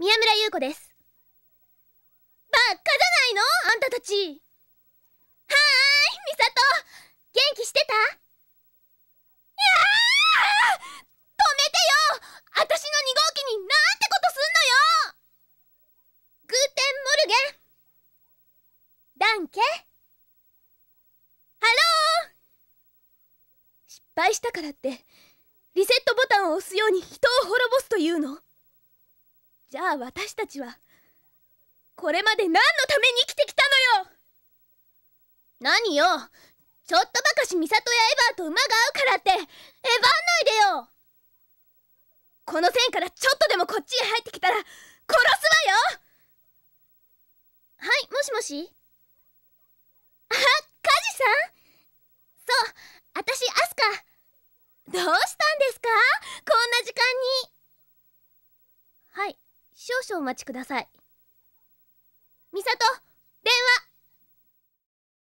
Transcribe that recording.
宮村優子ですバカじゃないのあんたたちはーいみさと元気してたいやー止めてよ私の2号機になんてことすんのよグーテンモルゲンダンケハロー失敗したからってリセットボタンを押すように人を滅ぼすというのじゃあ私たちはこれまで何のために生きてきたのよ何よちょっとばかしミサトやエヴァーと馬が合うからってえばんないでよこの線からちょっとでもこっちへ入ってきたら殺すわよはいもしもしあカジさんそう私アスカどうした少々お待ちください